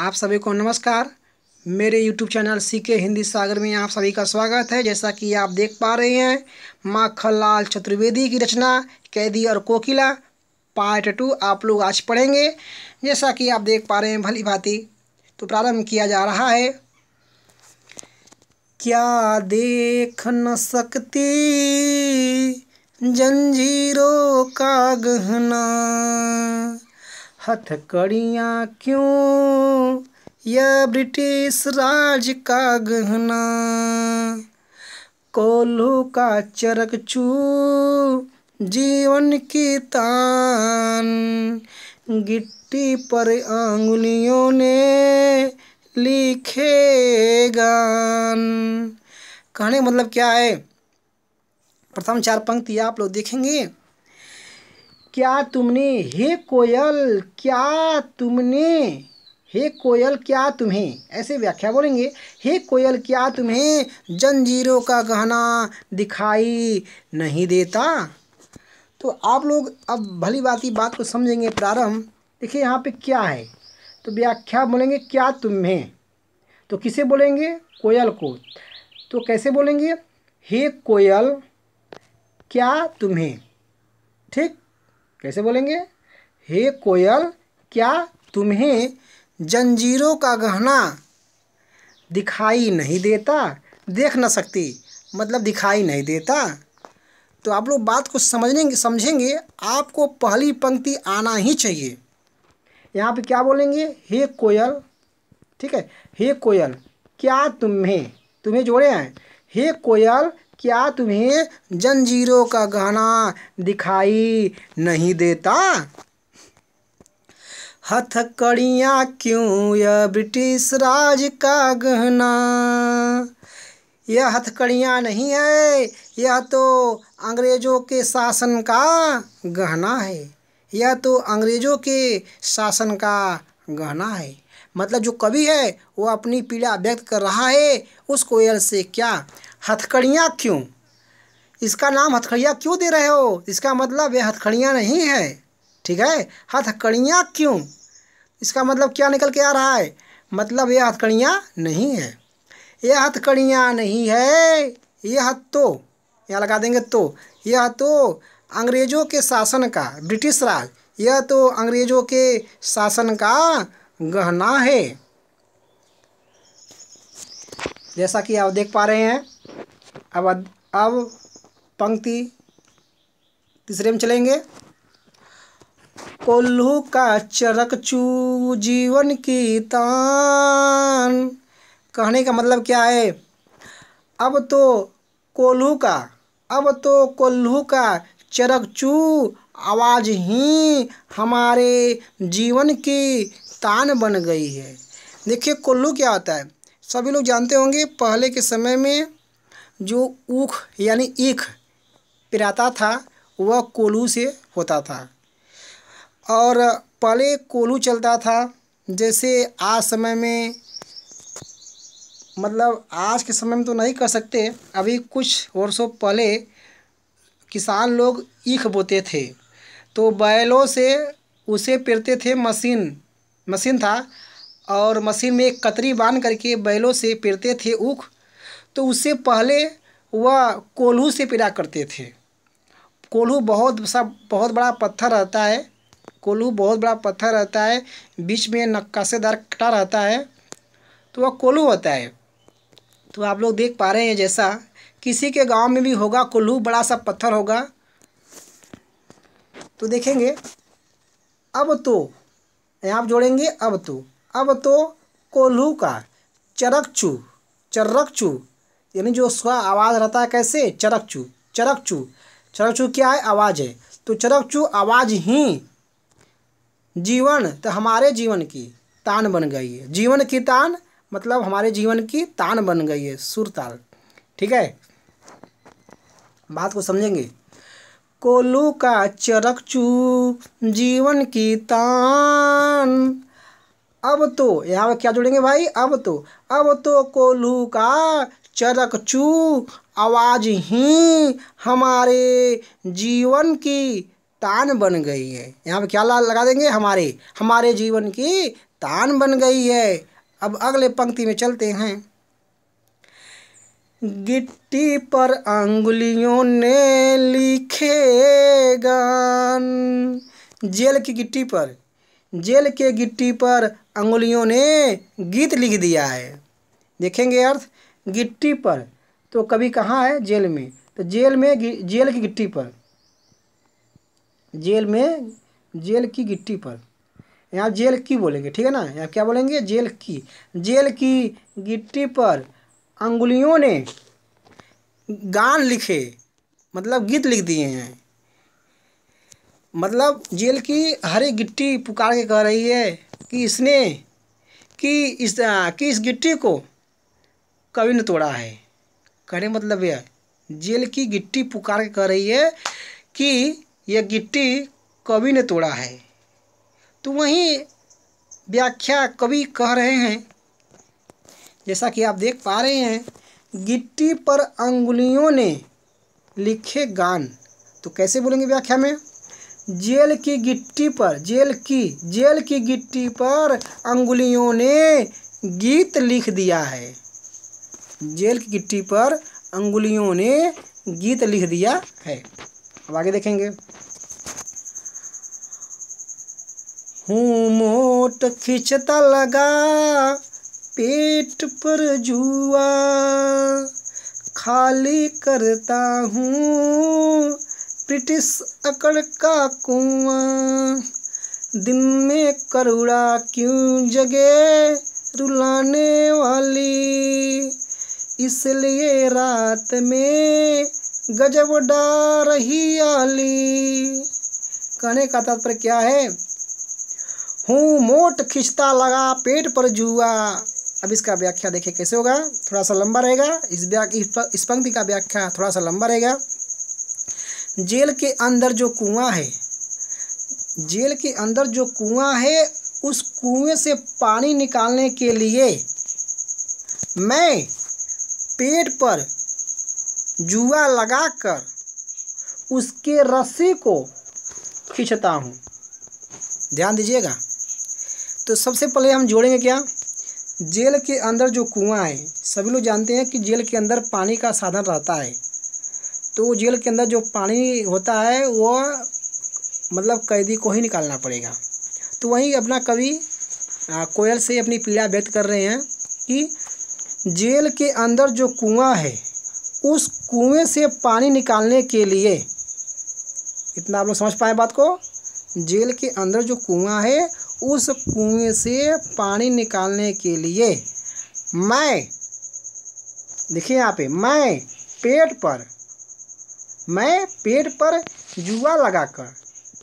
आप सभी को नमस्कार मेरे YouTube चैनल सी के हिंदी सागर में आप सभी का स्वागत है जैसा कि आप देख पा रहे हैं माखन लाल चतुर्वेदी की रचना कैदी और कोकिला पार्ट टू आप लोग आज पढ़ेंगे जैसा कि आप देख पा रहे हैं भली भांति तो प्रारंभ किया जा रहा है क्या देख न सकती जंजीरों का गहना हथकड़ियाँ क्यों यह ब्रिटिश राज का गहना कोल्हू का चरक चू जीवन की तान गिट्टी पर आंगुलियों ने लिखे गान कहने का मतलब क्या है प्रथम चार पंक्ति आप लोग देखेंगे क्या तुमने हे कोयल क्या तुमने हे कोयल क्या तुम्हें ऐसे व्याख्या बोलेंगे हे कोयल क्या तुम्हें जंजीरों का गहना दिखाई नहीं देता तो आप लोग अब भली बात ही बात को समझेंगे प्रारंभ देखिए यहाँ पे क्या है तो व्याख्या बोलेंगे क्या तुम्हें तो किसे बोलेंगे कोयल को तो कैसे बोलेंगे हे कोयल क्या तुम्हें ठीक कैसे बोलेंगे हे कोयल क्या तुम्हें जंजीरों का गहना दिखाई नहीं देता देख ना सकती मतलब दिखाई नहीं देता तो आप लोग बात को समझने समझेंगे आपको पहली पंक्ति आना ही चाहिए यहाँ पे क्या बोलेंगे हे कोयल ठीक है हे कोयल क्या तुम्हें तुम्हें जोड़े हैं हे कोयल क्या तुम्हें जंजीरों का गाना दिखाई नहीं देता हथकड़िया क्यों यह ब्रिटिश राज का गहना यह हथकड़ियाँ नहीं है यह तो अंग्रेज़ों के शासन का गहना है यह तो अंग्रेज़ों के शासन का गहना है मतलब जो कवि है वो अपनी पीड़ा व्यक्त कर रहा है उस कोयल से क्या हथकड़ियाँ क्यों इसका नाम हथकड़ियाँ क्यों दे रहे हो इसका मतलब ये हथकड़ियाँ नहीं है ठीक है हथकड़ियाँ क्यों इसका मतलब क्या निकल के आ रहा है मतलब ये हथकड़ियाँ नहीं है ये हथकड़ियाँ नहीं है ये हथ तो यहाँ लगा देंगे तो यह तो अंग्रेज़ों के शासन का ब्रिटिश राज यह तो अंग्रेज़ों के शासन का गहना है जैसा कि आप देख पा रहे हैं अब अब पंक्ति तीसरे में चलेंगे कोल्हू का चरक चू जीवन की तान कहने का मतलब क्या है अब तो कोल्हू का अब तो कोल्हू का चरकचू आवाज़ ही हमारे जीवन की तान बन गई है देखिए कोल्लू क्या होता है सभी लोग जानते होंगे पहले के समय में जो ऊख यानी ईख पिराता था वह कोलू से होता था और पहले कोलू चलता था जैसे आज समय में मतलब आज के समय में तो नहीं कर सकते अभी कुछ वर्षों पहले किसान लोग ईख बोते थे तो बैलों से उसे पिरते थे मशीन मशीन था और मशीन में एक कतरी बांध करके बैलों से पिरते थे ऊख तो उससे पहले वह कोल्हू से पिरा करते थे कोल्हू बहुत सा बहुत बड़ा पत्थर रहता है कोल्हू बहुत बड़ा पत्थर रहता है बीच में नक्काशेदार कटा रहता है तो वह कोल्हू होता है तो आप लोग देख पा रहे हैं जैसा किसी के गांव में भी होगा कोल्हू बड़ा सा पत्थर होगा तो देखेंगे अब तो आप जोड़ेंगे अब तो अब तो कोल्हू का चरक चू चर्रक चू यानी जो उसका आवाज़ रहता है कैसे चरकचू चरकचू चरकचू क्या है आवाज़ है तो चरकचू आवाज़ ही जीवन तो हमारे जीवन की तान बन गई है जीवन की तान मतलब हमारे जीवन की तान बन गई है सुर ताल ठीक है बात को समझेंगे कोलू का चरकचू जीवन की तान अब तो यहाँ पर क्या जोड़ेंगे भाई अब तो अब तो कोलू का चरक चू आवाज़ ही हमारे जीवन की तान बन गई है यहाँ पे क्या लगा देंगे हमारे हमारे जीवन की तान बन गई है अब अगले पंक्ति में चलते हैं गिट्टी पर अंगुलियों ने लिखे गान जेल की गिट्टी पर जेल के गिट्टी पर अंगुलियों ने गीत लिख दिया है देखेंगे अर्थ गिट्टी पर तो कभी कहाँ है जेल में तो जेल में जेल की गिट्टी पर जेल में जेल की गिट्टी पर यहाँ जेल की बोलेंगे ठीक है ना यहाँ क्या बोलेंगे जेल की जेल की गिट्टी पर अंगुलियों ने गान लिखे मतलब गीत लिख दिए हैं मतलब जेल की हरी गिट्टी पुकार के कह रही है कि इसने कि इस हाँ, कि इस गिट्टी को कभी ने तोड़ा है कहने मतलब यह जेल की गिट्टी पुकार के कह रही है कि यह गिट्टी कवि ने तोड़ा है तो वहीं व्याख्या कवि कह रहे हैं जैसा कि आप देख पा रहे हैं गिट्टी पर अंगुलियों ने लिखे गान तो कैसे बोलेंगे व्याख्या में जेल की गिट्टी पर जेल की जेल की गिट्टी पर अंगुलियों ने गीत लिख दिया है जेल की गिट्टी पर अंगुलियों ने गीत लिख दिया है अब आगे देखेंगे हूँ मोट खिंचता लगा पेट पर जुआ खाली करता हूँ ब्रिटिश अकड़ का कुआं दिन में करुड़ा क्यों जगे रुलाने वाली इसलिए रात में गजब डा रही आली कहने का तात्पर्य क्या है हूँ मोट खिंचता लगा पेट पर जुआ अब इसका व्याख्या देखें कैसे होगा थोड़ा सा लंबा रहेगा इस व्या इस पंक्ति का व्याख्या थोड़ा सा लंबा रहेगा जेल के अंदर जो कुआं है जेल के अंदर जो कुआं है उस कुएं से पानी निकालने के लिए मैं पेड़ पर जुआ लगाकर उसके रस्सी को खींचता हूँ ध्यान दीजिएगा तो सबसे पहले हम जोड़ेंगे क्या जेल के अंदर जो कुआं है सभी लोग जानते हैं कि जेल के अंदर पानी का साधन रहता है तो जेल के अंदर जो पानी होता है वो मतलब कैदी को ही निकालना पड़ेगा तो वहीं अपना कवि कोयल से अपनी पीड़ा व्यक्त कर रहे हैं कि जेल के अंदर जो कुआं है उस कुएं से पानी निकालने के लिए इतना आप लोग समझ पाए बात को जेल के अंदर जो कुआं है उस कुएं से पानी निकालने के लिए मैं देखिए यहाँ पे मैं पेट पर मैं पेट पर जुआ लगाकर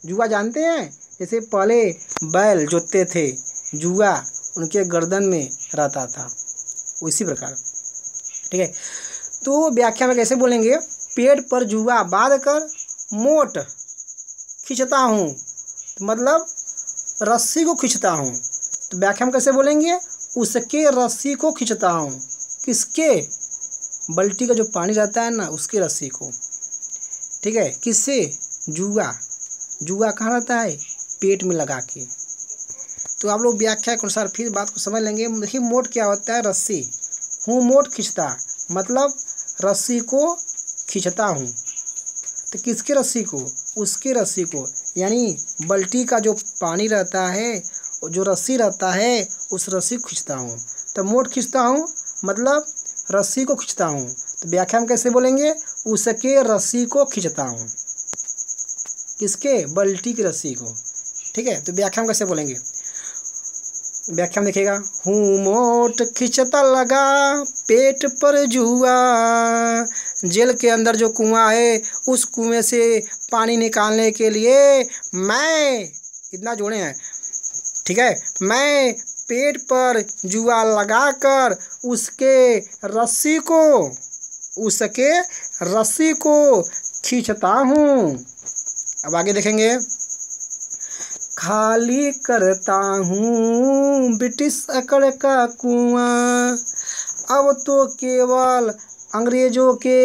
जुआ जानते हैं जैसे पहले बैल जोतते थे जुआ उनके गर्दन में रहता था उसी प्रकार ठीक है तो व्याख्या में कैसे बोलेंगे पेड़ पर जुआ बांध कर मोट खींचता हूँ तो मतलब रस्सी को खींचता हूँ तो व्याख्या में कैसे बोलेंगे उसके रस्सी को खींचता हूँ किसके बल्टी का जो पानी रहता है ना उसके रस्सी को ठीक है किससे जुआ जुआ कहाँ रहता है पेट में लगा के तो आप लोग व्याख्या के अनुसार फिर बात को समझ लेंगे देखिए मोट क्या होता है रस्सी हूँ मोट खींचता मतलब रस्सी को खींचता हूँ तो किसके रस्सी को उसके रस्सी को यानी बल्टी का जो पानी रहता है जो रस्सी रहता है उस रस्सी को खींचता हूँ तो मोट खींचता हूँ मतलब रस्सी को खींचता हूँ तो व्याख्या हम कैसे बोलेंगे उसके रस्सी को खींचता हूँ किसके बल्टी की रस्सी को ठीक है तो व्याख्या हम कैसे बोलेंगे व्याख्या में देखिएगा हूँ मोट खिंचता लगा पेट पर जुआ जेल के अंदर जो कुआं है उस कुएं से पानी निकालने के लिए मैं इतना जोड़े हैं ठीक है मैं पेट पर जुआ लगाकर उसके रस्सी को उसके रस्सी को खींचता हूँ अब आगे देखेंगे खाली करता हूँ ब्रिटिश अकड़ का कुआं अब तो केवल अंग्रेजों के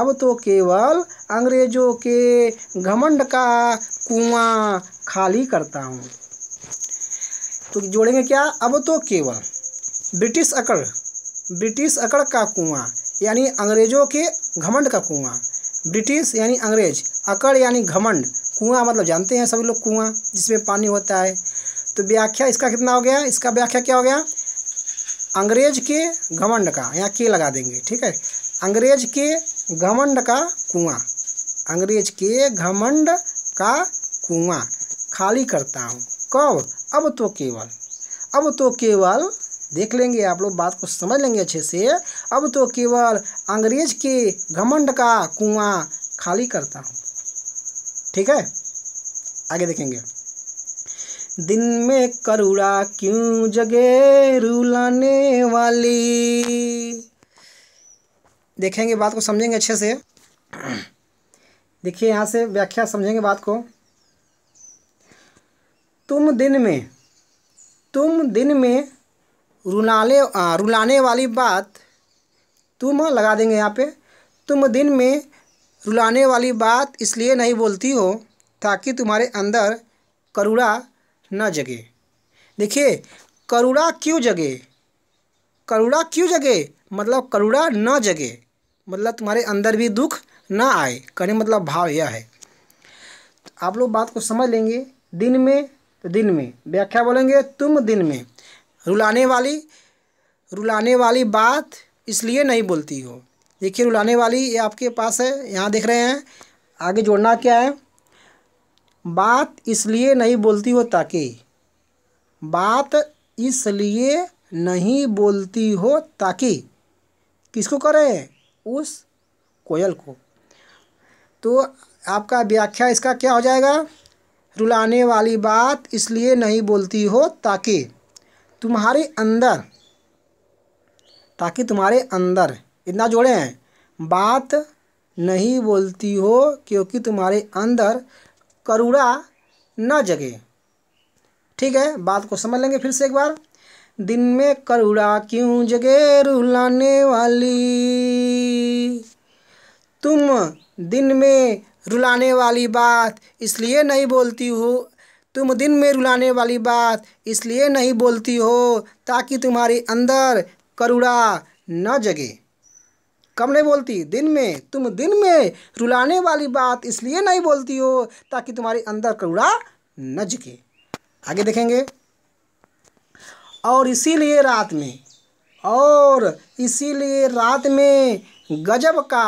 अब तो केवल अंग्रेजों के घमंड का कुआं खाली करता हूँ तो जोड़ेंगे क्या अब तो केवल ब्रिटिश अकड़ ब्रिटिश अकड़ का कुआं यानी अंग्रेजों के घमंड का कुआं ब्रिटिश यानी अंग्रेज अकड़ यानी घमंड कुआं मतलब जानते हैं सभी लोग कुआं जिसमें पानी होता है तो व्याख्या इसका कितना हो गया इसका व्याख्या क्या हो गया अंग्रेज के घमंड का यहाँ के लगा देंगे ठीक है अंग्रेज के घमंड का कुआं अंग्रेज के घमंड का कुआं खाली करता हूँ कब अब तो केवल अब तो केवल देख लेंगे आप लोग बात को समझ लेंगे अच्छे से अब तो केवल अंग्रेज के घमंड का कुआं खाली करता हूँ ठीक है आगे देखेंगे दिन में करुड़ा क्यों जगे रुलाने वाली देखेंगे बात को समझेंगे अच्छे से देखिए यहाँ से व्याख्या समझेंगे बात को तुम दिन में तुम दिन में रुलाने रुलाने वाली बात तुम लगा देंगे यहाँ पे तुम दिन में रुलाने वाली बात इसलिए नहीं बोलती हो ताकि तुम्हारे अंदर करुणा न जगे देखिए करुणा क्यों जगे करुणा क्यों जगे मतलब करुणा न जगे मतलब तुम्हारे अंदर भी दुख ना आए कहने मतलब भाव यह है आप लोग बात को समझ लेंगे दिन में तो दिन में व्याख्या बोलेंगे तुम दिन में रुलाने वाली रुलाने वाली बात इसलिए नहीं बोलती हो देखिए रुलाने वाली ये आपके पास है यहाँ देख रहे हैं आगे जोड़ना क्या है बात इसलिए नहीं बोलती हो ताकि बात इसलिए नहीं बोलती हो ताकि किसको करें उस कोयल को तो आपका व्याख्या इसका क्या हो जाएगा रुलाने वाली बात इसलिए नहीं बोलती हो ताकि तुम्हारे अंदर ताकि तुम्हारे अंदर इतना जोड़े हैं बात नहीं बोलती हो क्योंकि तुम्हारे अंदर करुणा न जगे ठीक है बात को समझ लेंगे फिर से एक बार दिन में करुणा क्यों जगे रुलाने वाली तुम दिन में रुलाने वाली बात इसलिए नहीं बोलती हो तुम दिन में रुलाने वाली बात इसलिए नहीं बोलती हो ताकि तुम्हारे अंदर करुणा न जगे कम नहीं बोलती दिन में तुम दिन में रुलाने वाली बात इसलिए नहीं बोलती हो ताकि तुम्हारे अंदर करुड़ा न झुके आगे देखेंगे और इसीलिए रात में और इसीलिए रात में गजब का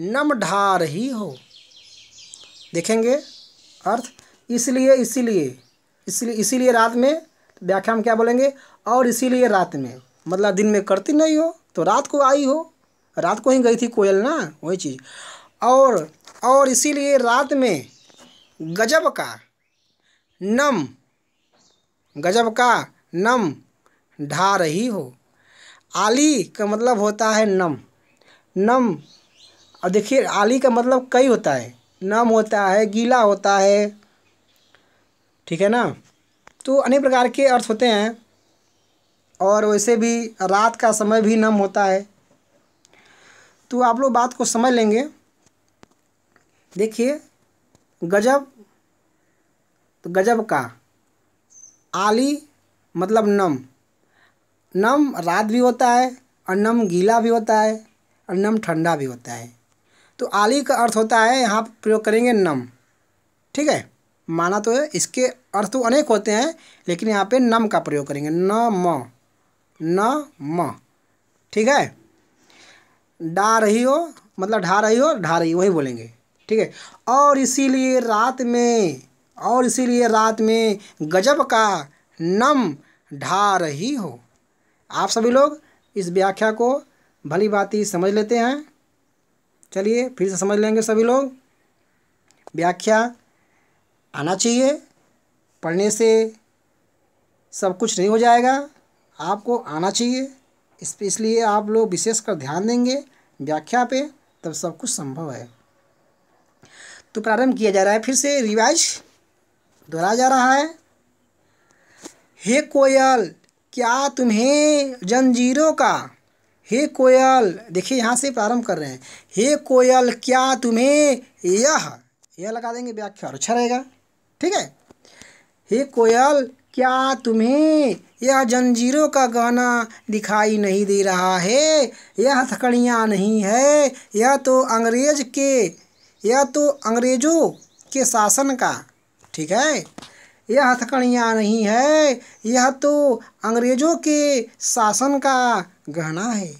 नम ढा रही हो देखेंगे अर्थ इसलिए इसीलिए इसलिए इसीलिए रात में व्याख्या हम क्या बोलेंगे और इसीलिए रात में मतलब दिन में करती नहीं हो तो रात को आई हो रात को ही गई थी कोयल ना वही चीज़ और और इसीलिए रात में गजब का नम गजब का नम ढा रही हो आली का मतलब होता है नम नम और देखिए आली का मतलब कई होता है नम होता है गीला होता है ठीक है ना तो अनेक प्रकार के अर्थ होते हैं और वैसे भी रात का समय भी नम होता है तो आप लोग बात को समझ लेंगे देखिए गजब तो गजब का आली मतलब नम नम रात भी होता है और नम गीला भी होता है और नम ठंडा भी होता है तो आली का अर्थ होता है यहाँ पर प्रयोग करेंगे नम ठीक है माना तो है इसके अर्थ तो अनेक होते हैं लेकिन यहाँ पे नम का प्रयोग करेंगे न म न म ठीक है डा रही हो मतलब ढा रही हो ढा रही वही बोलेंगे ठीक है और इसीलिए रात में और इसीलिए रात में गजब का नम ढा रही हो आप सभी लोग इस व्याख्या को भली भांति समझ लेते हैं चलिए फिर से समझ लेंगे सभी लोग व्याख्या आना चाहिए पढ़ने से सब कुछ नहीं हो जाएगा आपको आना चाहिए इसलिए आप लोग विशेषकर ध्यान देंगे व्याख्या पे तब सब कुछ संभव है तो प्रारंभ किया जा रहा है फिर से रिवाइज दोहराया जा रहा है हे कोयल क्या तुम्हें जंजीरों का हे कोयल देखिए यहाँ से प्रारंभ कर रहे हैं हे कोयल क्या तुम्हें यह यह लगा देंगे व्याख्या और अच्छा रहेगा ठीक है हे कोयल क्या तुम्हें यह जंजीरों का गाना दिखाई नहीं दे रहा है यह थकड़ियाँ नहीं है यह तो अंग्रेज के यह तो अंग्रेज़ों के शासन का ठीक है यह हथकड़ियाँ नहीं है यह तो अंग्रेज़ों के शासन का गहना है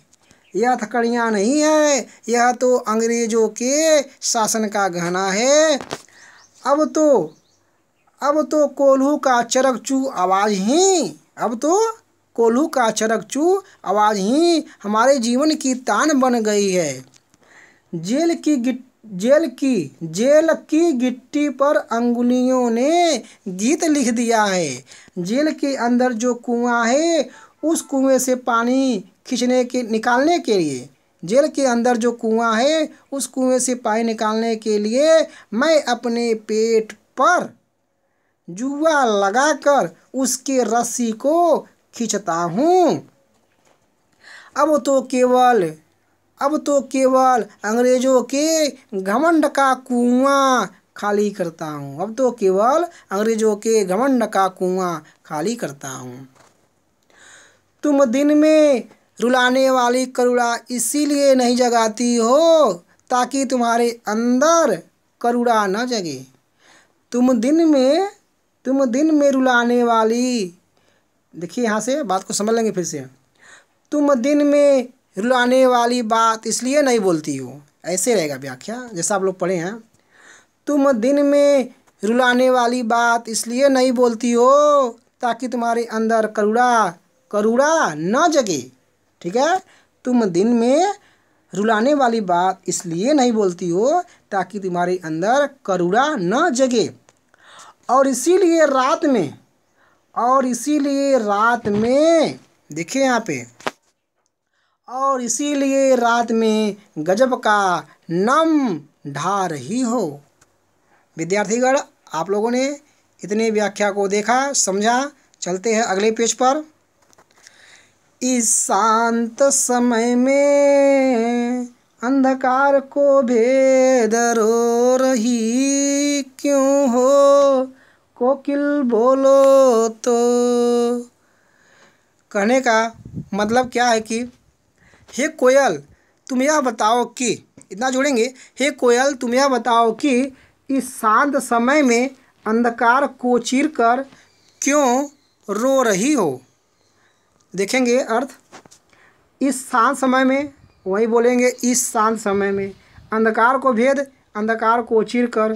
यह हथकड़ियाँ नहीं है यह तो अंग्रेज़ों के शासन का गहना है अब तो अब तो कोल्हू का चरकचू आवाज़ ही अब तो कोल्हू का चरकचू आवाज़ ही हमारे जीवन की तान बन गई है जेल की गिट जेल की जेल की गिट्टी पर अंगुलियों ने गीत लिख दिया है जेल के अंदर जो कुआं है उस कुएं से पानी खींचने के निकालने के लिए जेल के अंदर जो कुआं है उस कुएं से पानी निकालने के लिए मैं अपने पेट पर जुआ लगाकर उसके रस्सी को खींचता हूँ अब तो केवल अब तो केवल अंग्रेजों के घमंड का कुआं खाली करता हूँ अब तो केवल अंग्रेजों के घमंड का कुआं खाली करता हूँ तुम दिन में रुलाने वाली करुणा इसीलिए नहीं जगाती हो ताकि तुम्हारे अंदर करुणा न जगे तुम दिन में तुम दिन में रुलाने वाली देखिए यहाँ से बात को समझ लेंगे फिर से तुम दिन में रुलाने वाली बात इसलिए नहीं बोलती हो ऐसे रहेगा व्याख्या जैसा आप लोग पढ़े हैं तुम दिन में रुलाने वाली बात इसलिए नहीं बोलती हो ताकि तुम्हारे अंदर करुड़ा करुड़ा न जगे ठीक है तुम दिन में रुलाने वाली बात इसलिए नहीं बोलती हो ताकि तुम्हारे अंदर करुड़ा न जगे और इसीलिए रात में और इसीलिए रात में देखिए यहाँ पे और इसीलिए रात में गजब का नम ढा रही हो विद्यार्थीगण आप लोगों ने इतने व्याख्या को देखा समझा चलते हैं अगले पेज पर इस शांत समय में अंधकार को भेद रो रही क्यों हो कोकिल बोलो तो कहने का मतलब क्या है कि हे कोयल तुम यह बताओ कि इतना जोड़ेंगे हे कोयल तुम यह बताओ कि इस शांत समय में अंधकार को चीर कर क्यों रो रही हो देखेंगे अर्थ इस शांत समय में वही बोलेंगे इस शांत समय में अंधकार को भेद अंधकार को चिर कर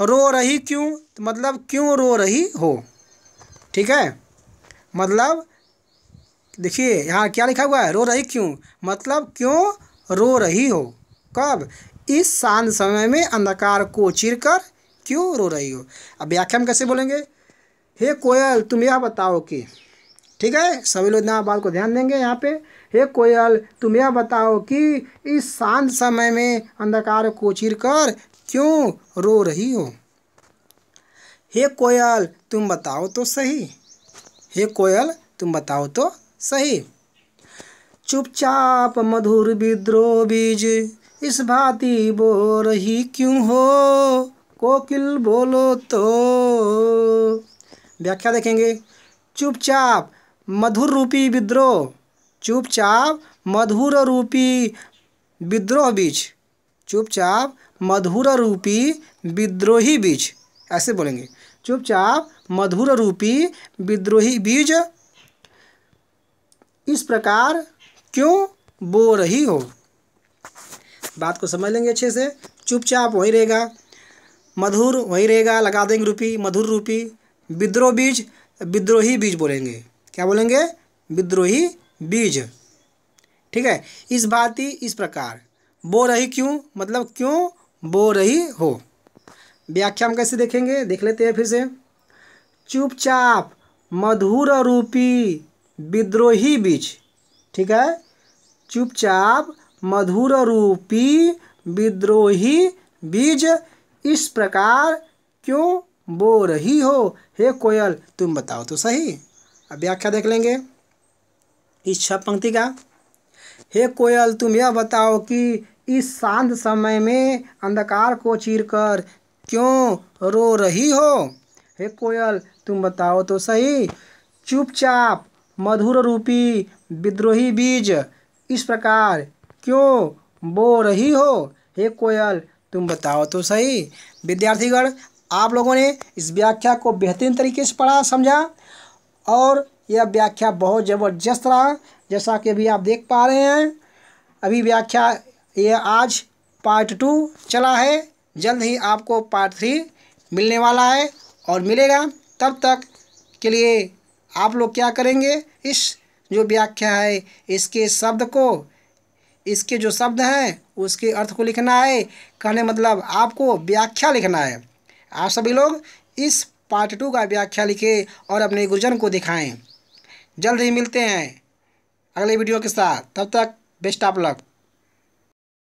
रो रही क्यों तो मतलब क्यों रो रही हो ठीक है मतलब देखिए यहाँ क्या लिखा हुआ है रो रही क्यों मतलब क्यों रो रही हो कब इस शांत समय में अंधकार को चिर कर क्यों रो रही हो अब व्याख्या हम कैसे बोलेंगे हे कोयल तुम यह बताओ कि ठीक है सभी लोग यहाँ बात को ध्यान देंगे यहाँ पे हे कोयल तुम यह बताओ कि इस शांत समय में अंधकार को चिर कर क्यों रो रही हो हे कोयल तुम बताओ तो सही हे कोयल तुम बताओ तो सही चुपचाप मधुर विद्रोह बीज इस भांति बो रही क्यों हो कोकिल बोलो तो व्याख्या देखेंगे चुपचाप मधुर रूपी विद्रोह चुपचाप मधुर रूपी विद्रोह बीज चुपचाप मधुर रूपी विद्रोही बीज ऐसे बोलेंगे चुपचाप मधुर रूपी विद्रोही बीज इस प्रकार क्यों बो रही हो बात को समझ लेंगे अच्छे से चुपचाप वही रहेगा मधुर वही रहेगा लगा देंगे रूपी मधुर रूपी विद्रोह बीज विद्रोही बीज बोलेंगे क्या बोलेंगे विद्रोही बीज ठीक है इस भांति इस प्रकार बो रही क्यों मतलब क्यों बो रही हो व्याख्या हम कैसे देखेंगे देख लेते हैं फिर से चुपचाप मधुर रूपी विद्रोही बीज ठीक है चुपचाप मधुर रूपी विद्रोही बीज इस प्रकार क्यों बो रही हो हे कोयल तुम बताओ तो सही अब व्याख्या देख लेंगे इस छह पंक्ति का हे कोयल तुम यह बताओ कि इस शांत समय में अंधकार को चीरकर क्यों रो रही हो हे कोयल तुम बताओ तो सही चुपचाप मधुर रूपी विद्रोही बीज इस प्रकार क्यों बो रही हो हे कोयल तुम बताओ तो सही विद्यार्थीगण आप लोगों ने इस व्याख्या को बेहतरीन तरीके से पढ़ा समझा और यह व्याख्या बहुत ज़बरदस्त रहा जैसा कि अभी आप देख पा रहे हैं अभी व्याख्या यह आज पार्ट टू चला है जल्द ही आपको पार्ट थ्री मिलने वाला है और मिलेगा तब तक के लिए आप लोग क्या करेंगे इस जो व्याख्या है इसके शब्द को इसके जो शब्द हैं उसके अर्थ को लिखना है कहने मतलब आपको व्याख्या लिखना है आप सभी लोग इस पार्ट टू का व्याख्या लिखें और अपने गुरुजन को दिखाएं जल्द ही मिलते हैं अगले वीडियो के साथ तब तक बेस्ट ऑफ लक